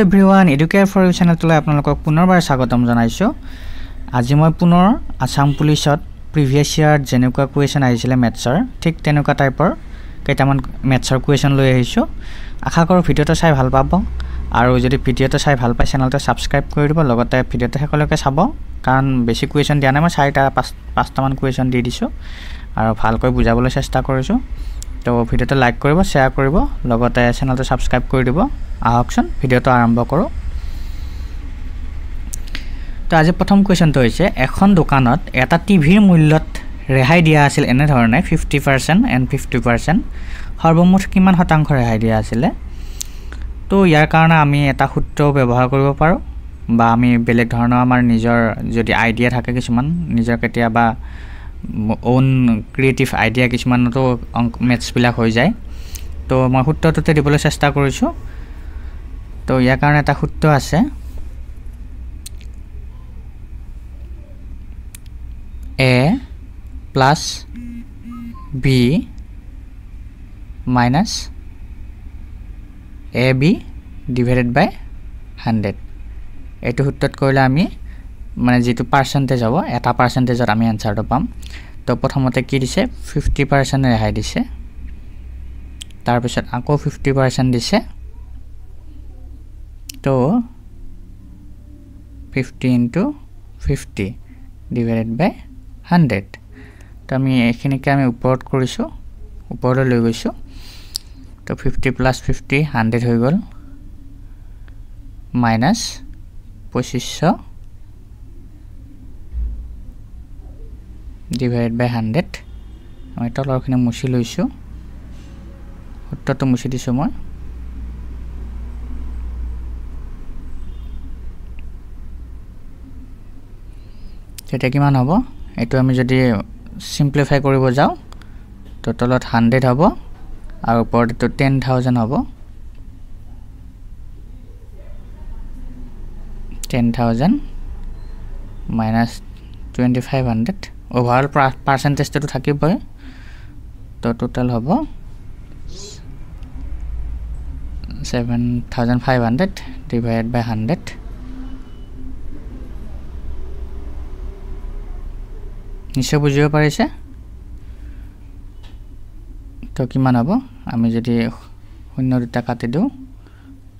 everyone Educare for you চেনেলটোলৈ আপোনালোকক পুনৰবাৰ স্বাগতম জনাইছোঁ আজি মই পুনৰ আছাম পুলিচত প্ৰিভিয়াছ ইয়াৰত যেনেকুৱা কুৱেশ্যন আহিছিলে মেথছৰ ঠিক তেনেকুৱা টাইপৰ কেইটামান মেথছৰ কুৱেশ্যন লৈ আহিছোঁ আশা কৰোঁ ভিডিঅ'টো চাই ভাল পাব আৰু যদি ভিডিঅ'টো চাই ভাল পায় চেনেলটো ছাবস্ক্ৰাইব কৰি দিব লগতে ভিডিঅ'টো শেষলৈকে চাব কাৰণ বেছি কুৱেশ্যন দিয়া নাই মই চাৰিটা পাঁচ পাঁচটামান কুৱেশ্যন দি দিছোঁ আৰু ভালকৈ বুজাবলৈ চেষ্টা কৰিছোঁ তো ভিডিওটো লাইক কৰিব শ্বেয়াৰ কৰিব লগতে চেনেলটো ছাবস্ক্ৰাইব কৰি দিব আহকচোন ভিডিওটো আৰম্ভ কৰোঁ তো আজি প্ৰথম কুৱেশ্যনটো হৈছে এখন দোকানত এটা টিভিৰ মূল্যত ৰেহাই দিয়া আছিল এনেধৰণে fifty percent and fifty percent সৰ্বমুঠ কিমান শতাংশ ৰেহাই দিয়া আছিলে তো ইয়াৰ কাৰণে আমি এটা সূত্ৰও ব্যৱহাৰ কৰিব পাৰোঁ বা আমি বেলেগ ধৰণৰ আমাৰ নিজৰ যদি আইডিয়া থাকে কিছুমান নিজৰ কেতিয়াবা অ'ন ক্ৰিয়েটিভ আইডিয়া কিছুমানতো অংক মেথছবিলাক হৈ যায় তো মই সূত্ৰটোতে দিবলৈ চেষ্টা কৰিছোঁ তো ইয়াৰ কাৰণে এটা সূত্ৰ আছে A plus B minus A B divided by hundred এইটো সূত্ৰত কৰিলে আমি মানে যিটো পাৰ্চেণ্টেজ হ'ব এটা পাৰ্চেণ্টেজত আমি এনচাৰটো পাম তো প্ৰথমতে কি দিছে ফিফটি পাৰ্চেণ্ট ৰেহাই দিছে তাৰপিছত আকৌ ফিফটি পাৰ্চেণ্ট দিছে তো fifty into fifty divided by hundred তো আমি এইখিনিকে আমি ওপৰত কৰিছোঁ ওপৰলৈ লৈ গৈছোঁ তো ফিফটি প্লাছ ফিফটি হাণ্ড্ৰেড হৈ গ'ল মাইনাছ পঁচিছশ ডিভাইড বাই হাণ্ড্ৰেড মই তলৰখিনি মুচি লৈছোঁ সূত্ৰটো মুচি দিছোঁ মই তেতিয়া কিমান হ'ব এইটো আমি যদি ছিম্প্লিফাই কৰিব যাওঁ তো তলত হাণ্ড্ৰেড হ'ব আৰু ওপৰত এইটো টেন থাউজেণ্ড হ'ব ten thousand minus twenty five hundred overall পাৰ্চেণ্টেজটোতো থাকিবই তো টোটেল হ'ব seven thousand five hundred divide by hundred নিশ্চয় বুজিব পাৰিছে তো কিমান হ'ব আমি যদি শূন্য দুটা কাটি দিওঁ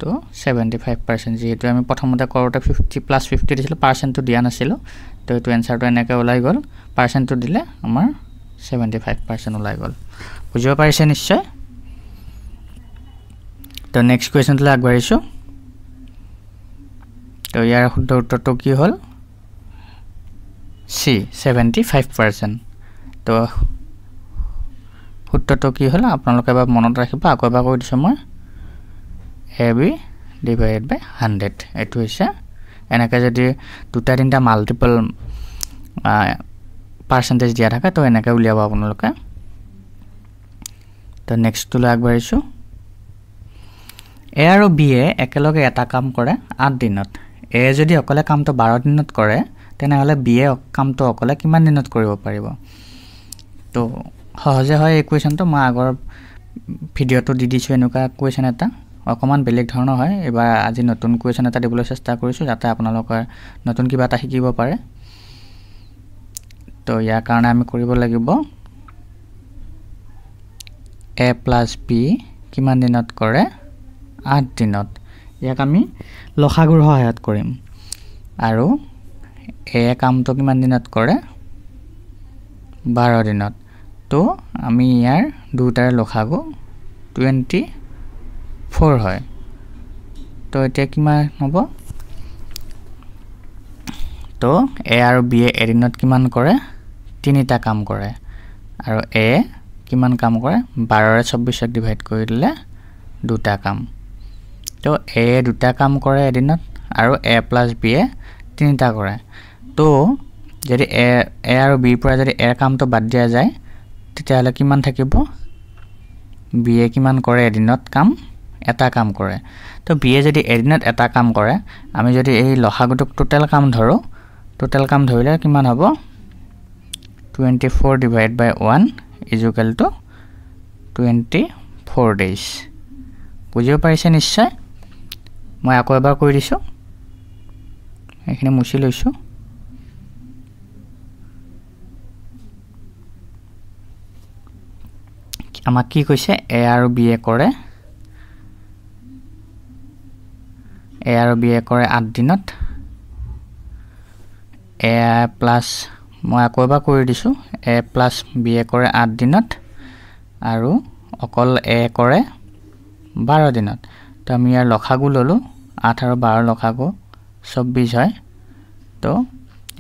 যিহেতু ছেভেণ্টি ফাইভ পাৰ্চেণ্ট যিহেতু আমি প্ৰথমতে কৰোঁতে ফিফটি প্লাছ ফিফটি দিছিলোঁ পাৰ্চেণ্টটো দিয়া নাছিলোঁ তো এইটো এনচাৰটো এনেকৈ ওলাই গ'ল পাৰ্চেণ্টটো দিলে আমাৰ ছেভেণ্টি ফাইভ পাৰ্চেণ্ট ওলাই গ'ল বুজিব পাৰিছে নিশ্চয় তো নেক্সট কুৱেশ্যনটোলৈ আগবাঢ়িছোঁ তো ইয়াৰ শুদ্ধ উত্তৰটো কি হ'ল চি ছেভেণ্টি ফাইভ পাৰ্চেণ্ট তো সূত্ৰটো কি হ'ল আপোনালোকে এবাৰ মনত ৰাখিব আকৌ এবাৰ কৈ দিছোঁ মই A B divide by hundred এইটো হৈছে এনেকৈ যদি দুটা তিনিটা মাল্টিপল পাৰ্চেণ্টেজ দিয়া থাকে তো এনেকৈ উলিয়াব আপোনালোকে তো নেক্সটোলৈ আগবাঢ়িছোঁ এ আৰু বিয়ে একেলগে এটা কাম কৰে আঠ দিনত এ যদি অকলে কামটো বাৰ দিনত কৰে তেনেহ'লে বিয়ে কামটো অকলে কিমান দিনত কৰিব পাৰিব তো সহজে হয় এই কুৱেশ্যনটো মই আগৰ ভিডিঅ'টো দি দিছোঁ এনেকুৱা কুৱেশ্যন এটা অকণমান বেলেগ ধৰণৰ হয় এইবাৰ আজি নতুন কুৱেশ্যন এটা দিবলৈ চেষ্টা কৰিছোঁ যাতে আপোনালোকৰ নতুন কিবা এটা শিকিব পাৰে তো ইয়াৰ কাৰণে আমি কৰিব লাগিব এ প্লাছ বি কিমান দিনত কৰে আঠ দিনত ইয়াক আমি লখাগুৰ সহায়ত কৰিম আৰু এ কামটো কিমান দিনত কৰে বাৰ দিনত তো আমি ইয়াৰ দুটাৰে লখাগু টুৱেণ্টি ফ'ৰ হয় তো এতিয়া কিমান হ'ব তো এ আৰু বিয়ে এদিনত কিমান কৰে তিনিটা কাম কৰে আৰু এ কিমান কাম কৰে বাৰৰে চৌব্বিছক ডিভাইড কৰি দিলে দুটা কাম তো এ দুটা কাম কৰে এদিনত আৰু এ প্লাছ বিয়ে তিনিটা কৰে তো যদি এ এ আৰু বিৰ পৰা যদি এৰ কামটো বাদ দিয়া যায় তেতিয়াহ'লে কিমান থাকিব বিয়ে কিমান কৰে এদিনত কাম এটা কাম কৰে তো বিয়ে যদি এদিনত এটা কাম কৰে আমি যদি এই লহাগুটোক টোটেল কাম ধৰোঁ টোটেল কাম ধৰিলে কিমান হব twenty four divide by one is equal to twenty four days বুজিব পাৰিছে নিশ্চয় মই আকৌ এবাৰ কৈ দিছোঁ এইখিনি মুচি লৈছোঁ আমাক কি কৈছে এ আৰু বি এ কৰে এ আৰু বিয়ে কৰে আঠ দিনত এ প্লাছ মই আকৌ এবাৰ কৰি দিছোঁ এ প্লাছ বিয়ে কৰে আঠ দিনত আৰু অকল এ কৰে বাৰ দিনত তো আমি ইয়াৰ লখাগু ল'লোঁ আঠ আৰু বাৰ লখাগু চৌব্বিছ হয় তো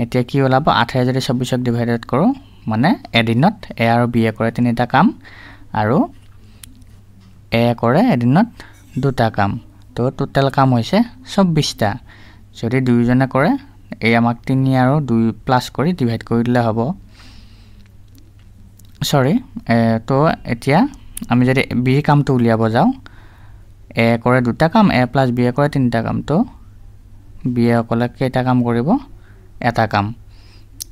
এতিয়া কি ওলাব আঠেৰে যদি চৌব্বিছক ডিভাইডেড কৰোঁ মানে এদিনত এ আৰু বিয়ে কৰে তিনিটা কাম আৰু এ কৰে এদিনত দুটা কাম তো টোটেল কাম হৈছে চৌব্বিছটা যদি দুয়োজনে কৰে এই আমাক তিনি আৰু দুই প্লাছ কৰি ডিভাইড কৰি দিলে হ'ব চৰি তো এতিয়া আমি যদি বি কামটো উলিয়াব যাওঁ এ কৰে দুটা কাম এ প্লাছ বিয়ে কৰে তিনিটা কাম তো বিয়ে অকলে কেইটা কাম কৰিব এটা কাম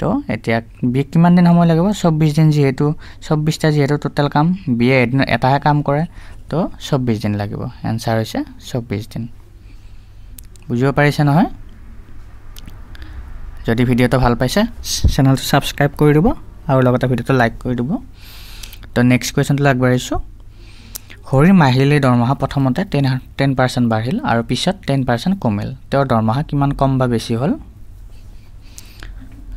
তো এতিয়া বিয়ে কিমান দিন সময় লাগিব চৌব্বিছ দিন যিহেতু চৌব্বিছটা যিহেতু টোটেল কাম বিয়ে এদিন এটাহে কাম কৰে তো চৌব্বিছ দিন লাগিব এনচাৰ হৈছে চৌব্বিছ দিন বুজিব পাৰিছে নহয় যদি ভিডিঅ'টো ভাল পাইছে চেনেলটো ছাবস্ক্ৰাইব কৰি দিব আৰু লগতে ভিডিঅ'টো লাইক কৰি দিব তো নেক্সট কুৱেশ্যনটোলৈ আগবাঢ়িছোঁ হৰি মাহিলী দৰমহা প্ৰথমতে টেন টেন পাৰ্চেণ্ট বাঢ়িল আৰু পিছত টেন পাৰ্চেণ্ট কমিল তেওঁৰ দৰমহা কিমান কম বা বেছি হ'ল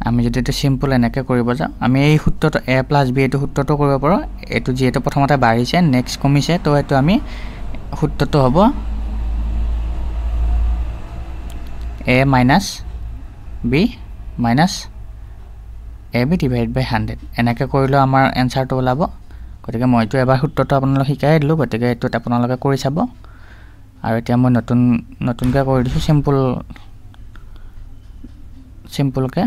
আমি যদি এইটো চিম্পল এনেকৈ কৰিব যাওঁ আমি এই সূত্ৰটো এ প্লাছ বি এইটো সূত্ৰটো কৰিব পাৰোঁ এইটো যিহেতু প্ৰথমতে বাঢ়িছে নেক্সট কমিছে তো এইটো আমি সূত্ৰটো হ'ব A minus B minus A B divide by hundred এনেকৈ কৰিলেও আমাৰ এনচাৰটো ওলাব গতিকে মইতো এবাৰ সূত্ৰটো আপোনালোকে শিকাই দিলোঁ গতিকে এইটো আপোনালোকে কৰি চাব আৰু এতিয়া মই নতুন নতুনকৈ কৰি দিছোঁ চিম্পুল চিম্পুলকৈ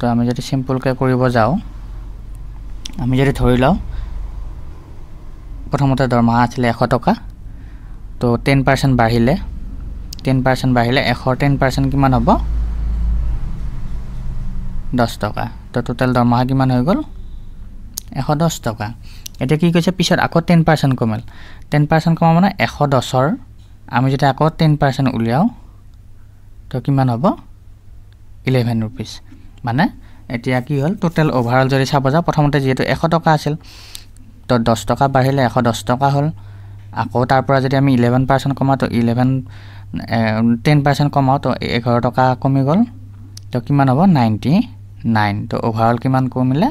তো আমি যদি সিম্পলকে কৰিব যাও আমি যদি ধৰি লওঁ প্ৰথমতে দৰমহা আছিলে এশ টকা তো টেন পাৰ্চেণ্ট বাঢ়িলে টেন পাৰ্চেণ্ট বাঢ়িলে এশৰ টেন পাৰ্চেণ্ট কিমান হ'ব দহ টকা তো টোটেল দৰমহা কিমান হৈ গ'ল এশ দহ টকা এতিয়া কি কৈছে পিছত আকৌ টেন পাৰ্চেণ্ট কমিল টেন পাৰ্চেণ্ট কমা মানে এশ দহৰ আমি যদি আকৌ টেন পাৰ্চেণ্ট উলিয়াওঁ তো কিমান হ'ব ইলেভেন ৰুপিজ মানে এতিয়া কি হ'ল টোটেল অভাৰঅল যদি চাব যাওঁ প্ৰথমতে যিহেতু এশ টকা আছিল তো দহ টকা বাঢ়িলে এশ দহ টকা হ'ল আকৌ তাৰ পৰা যদি আমি ইলেভেন পাৰ্চেণ্ট কমাওঁ তো ইলেভেন টেন পাৰ্চেণ্ট কমাওঁ তো এঘাৰ টকা কমি গ'ল তো কিমান হ'ব নাইণ্টি নাইন তো অভাৰঅল কিমান কমিলে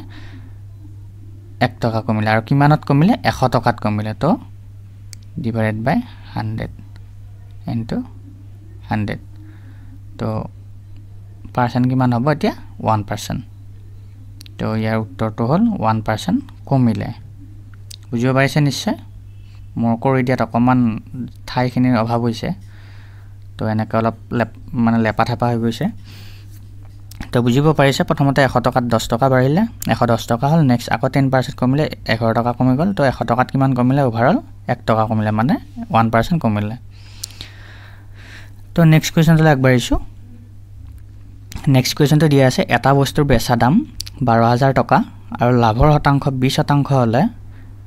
এক টকা কমিলে আৰু কিমানত কমিলে এশ টকাত কমিলে তো divided by hundred into hundred তো পাৰ্চেণ্ট কিমান হ'ব এতিয়া ওৱান পাৰ্চেণ্ট তো ইয়াৰ উত্তৰটো হ'ল ওৱান পাৰ্চেণ্ট কমিলে বুজিব পাৰিছে নিশ্চয় মোৰ কৰি দিয়াত অকণমান ঠাইখিনিৰ অভাৱ হৈছে তো এনেকৈ অলপ লেপ মানে লেপা থেপা হৈ গৈছে তো বুজিব পাৰিছে প্ৰথমতে এশ টকাত দহ টকা বাঢ়িলে এশ দহ টকা হ'ল নেক্সট আকৌ টেন পাৰ্চেণ্ট কমিলে এঘাৰ টকা কমি গ'ল তো এশ টকাত কিমান কমিলে অ'ভাৰঅল এক টকা কমিলে মানে ওৱান পাৰ্চেণ্ট কমিলে তো নেক্সট কুৱেশ্যনটোলৈ আগবাঢ়িছোঁ নেক্সট কুৱেশ্যনটো দিয়া আছে এটা বস্তুৰ বেচা দাম বাৰ হাজাৰ টকা আৰু লাভৰ শতাংশ বিছ শতাংশ হ'লে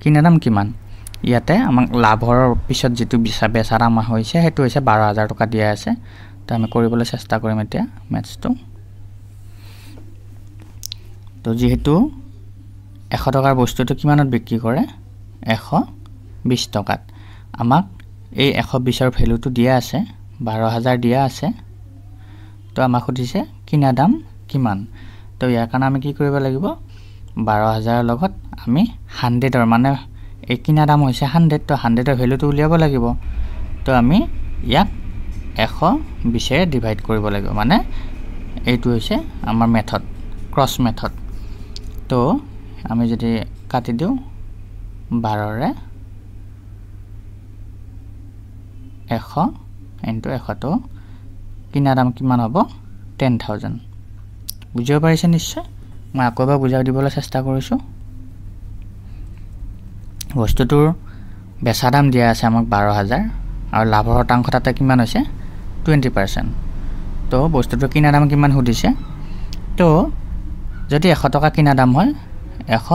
কিনা দাম কিমান ইয়াতে আমাক লাভৰ পিছত যিটো বেচা বেচা দাম হৈছে সেইটো হৈছে বাৰ হাজাৰ টকা দিয়া আছে তো আমি কৰিবলৈ চেষ্টা কৰিম এতিয়া মেথছটো তো যিহেতু এশ টকাৰ বস্তুটো কিমানত বিক্ৰী কৰে এশ বিছ টকাত আমাক এই এশ বিছৰ ভেলুটো দিয়া আছে বাৰ হাজাৰ দিয়া আছে তো আমাক সুধিছে কিনা দাম কিমান তো ইয়াৰ কাৰণে আমি কি কৰিব লাগিব বাৰ হাজাৰৰ লগত আমি হাণ্ড্ৰেডৰ মানে এই কিনা দাম হৈছে হাণ্ড্ৰেড তো হাণ্ড্ৰেডৰ ভেলুটো উলিয়াব লাগিব তো আমি ইয়াক এশ বিছেৰে ডিভাইড কৰিব লাগিব মানে এইটো হৈছে আমাৰ মেথড ক্ৰছ মেথড তো আমি যদি কাটি দিওঁ বাৰৰে এশ ইণ্টু এশটো কিনা দাম কিমান হ'ব টেন থাউজেণ্ড বুজিব পাৰিছে নিশ্চয় মই আকৌ এবাৰ বুজাই দিবলৈ চেষ্টা কৰিছোঁ বস্তুটোৰ বেচা দাম দিয়া আছে আমাক বাৰ হাজাৰ আৰু লাভৰ শতাংশ তাতে কিমান হৈছে টুৱেণ্টি পাৰ্চেণ্ট তো বস্তুটো কিনা দাম কিমান সুধিছে তো যদি এশ টকা কিনা দাম হয় এশ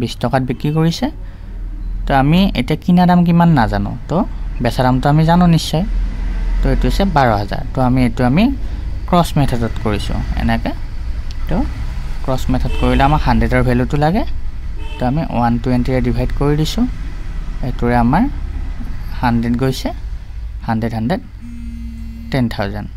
বিছ টকাত বিক্ৰী কৰিছে তো আমি এতিয়া কিনা দাম কিমান নাজানো তো বেচা দামটো আমি জানো নিশ্চয় তো এইটো হৈছে বাৰ হাজাৰ তো আমি এইটো আমি ক্ৰছ মেথডত কৰিছোঁ এনেকৈ তো ক্ৰছ মেথড কৰিলে আমাক হাণ্ড্ৰেডৰ ভেলুটো লাগে তো আমি ওৱান টুৱেণ্টিৰে ডিভাইড কৰি দিছোঁ এইটোৰে আমাৰ হাণ্ড্ৰেড গৈছে হাণ্ড্ৰেড হাণ্ড্ৰেড টেন থাউজেণ্ড